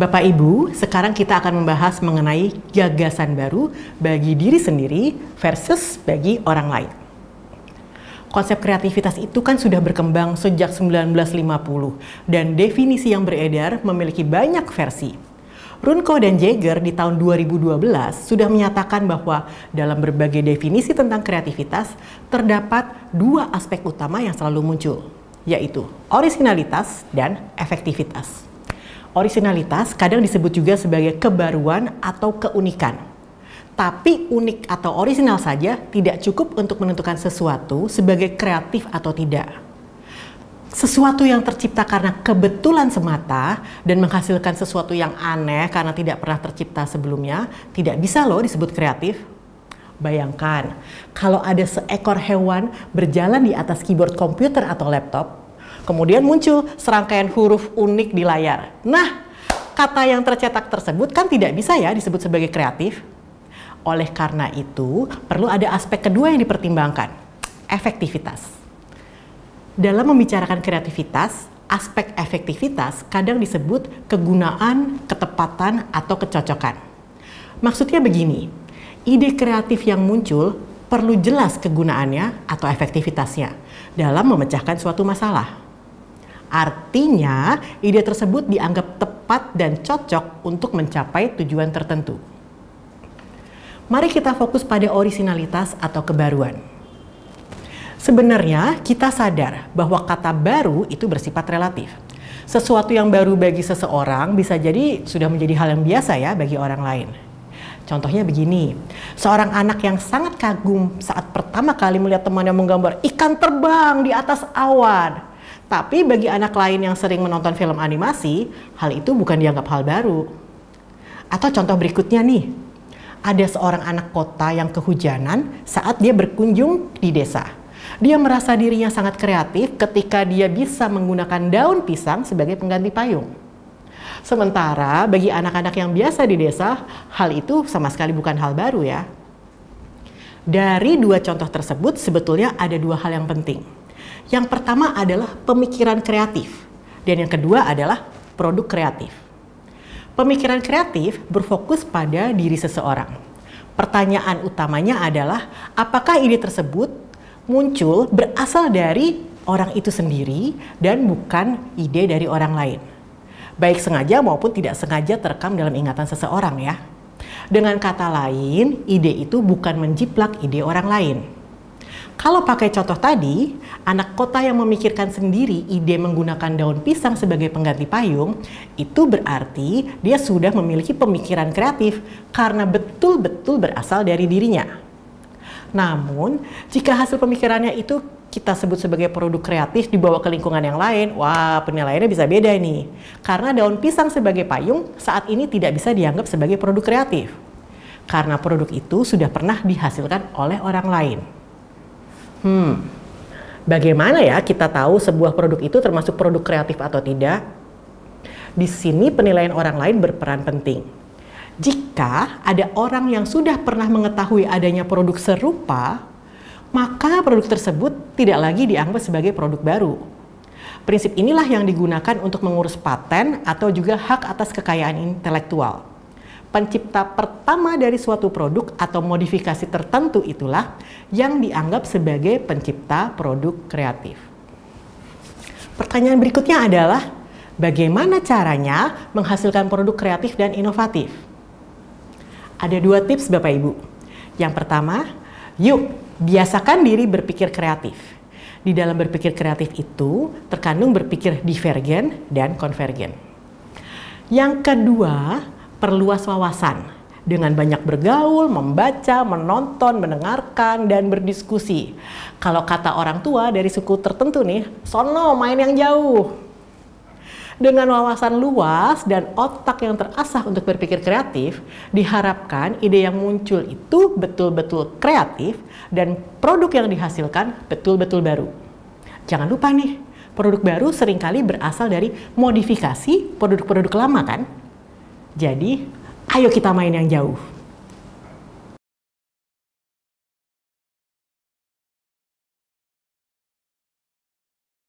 Bapak Ibu, sekarang kita akan membahas mengenai gagasan baru bagi diri sendiri versus bagi orang lain. Konsep kreativitas itu kan sudah berkembang sejak 1950 dan definisi yang beredar memiliki banyak versi. Runko dan Jaeger di tahun 2012 sudah menyatakan bahwa dalam berbagai definisi tentang kreativitas terdapat dua aspek utama yang selalu muncul, yaitu orisinalitas dan efektivitas. Originalitas kadang disebut juga sebagai kebaruan atau keunikan. Tapi unik atau orisinal saja tidak cukup untuk menentukan sesuatu sebagai kreatif atau tidak. Sesuatu yang tercipta karena kebetulan semata dan menghasilkan sesuatu yang aneh karena tidak pernah tercipta sebelumnya, tidak bisa loh disebut kreatif. Bayangkan, kalau ada seekor hewan berjalan di atas keyboard komputer atau laptop, Kemudian muncul serangkaian huruf unik di layar. Nah, kata yang tercetak tersebut kan tidak bisa ya disebut sebagai kreatif. Oleh karena itu, perlu ada aspek kedua yang dipertimbangkan, efektivitas. Dalam membicarakan kreativitas, aspek efektivitas kadang disebut kegunaan, ketepatan, atau kecocokan. Maksudnya begini, ide kreatif yang muncul perlu jelas kegunaannya atau efektivitasnya dalam memecahkan suatu masalah. Artinya, ide tersebut dianggap tepat dan cocok untuk mencapai tujuan tertentu. Mari kita fokus pada orisinalitas atau kebaruan. Sebenarnya, kita sadar bahwa kata baru itu bersifat relatif. Sesuatu yang baru bagi seseorang bisa jadi sudah menjadi hal yang biasa ya bagi orang lain. Contohnya begini, seorang anak yang sangat kagum saat pertama kali melihat temannya menggambar ikan terbang di atas awan. Tapi bagi anak lain yang sering menonton film animasi, hal itu bukan dianggap hal baru. Atau contoh berikutnya nih, ada seorang anak kota yang kehujanan saat dia berkunjung di desa. Dia merasa dirinya sangat kreatif ketika dia bisa menggunakan daun pisang sebagai pengganti payung. Sementara bagi anak-anak yang biasa di desa, hal itu sama sekali bukan hal baru ya. Dari dua contoh tersebut sebetulnya ada dua hal yang penting. Yang pertama adalah pemikiran kreatif dan yang kedua adalah produk kreatif. Pemikiran kreatif berfokus pada diri seseorang. Pertanyaan utamanya adalah apakah ide tersebut muncul berasal dari orang itu sendiri dan bukan ide dari orang lain. Baik sengaja maupun tidak sengaja terekam dalam ingatan seseorang ya. Dengan kata lain, ide itu bukan menjiplak ide orang lain kalau pakai contoh tadi, anak kota yang memikirkan sendiri ide menggunakan daun pisang sebagai pengganti payung, itu berarti dia sudah memiliki pemikiran kreatif karena betul-betul berasal dari dirinya. Namun, jika hasil pemikirannya itu kita sebut sebagai produk kreatif dibawa ke lingkungan yang lain, wah penilaiannya bisa beda nih. Karena daun pisang sebagai payung saat ini tidak bisa dianggap sebagai produk kreatif. Karena produk itu sudah pernah dihasilkan oleh orang lain. Hmm, bagaimana ya kita tahu sebuah produk itu termasuk produk kreatif atau tidak? Di sini penilaian orang lain berperan penting. Jika ada orang yang sudah pernah mengetahui adanya produk serupa, maka produk tersebut tidak lagi dianggap sebagai produk baru. Prinsip inilah yang digunakan untuk mengurus paten atau juga hak atas kekayaan intelektual pencipta pertama dari suatu produk atau modifikasi tertentu itulah yang dianggap sebagai pencipta produk kreatif. Pertanyaan berikutnya adalah bagaimana caranya menghasilkan produk kreatif dan inovatif? Ada dua tips Bapak Ibu. Yang pertama, yuk biasakan diri berpikir kreatif. Di dalam berpikir kreatif itu terkandung berpikir divergen dan konvergen. Yang kedua, perluas wawasan dengan banyak bergaul, membaca, menonton, mendengarkan, dan berdiskusi. Kalau kata orang tua dari suku tertentu nih, sono main yang jauh. Dengan wawasan luas dan otak yang terasah untuk berpikir kreatif, diharapkan ide yang muncul itu betul-betul kreatif dan produk yang dihasilkan betul-betul baru. Jangan lupa nih, produk baru seringkali berasal dari modifikasi produk-produk lama kan? Jadi, ayo kita main yang jauh.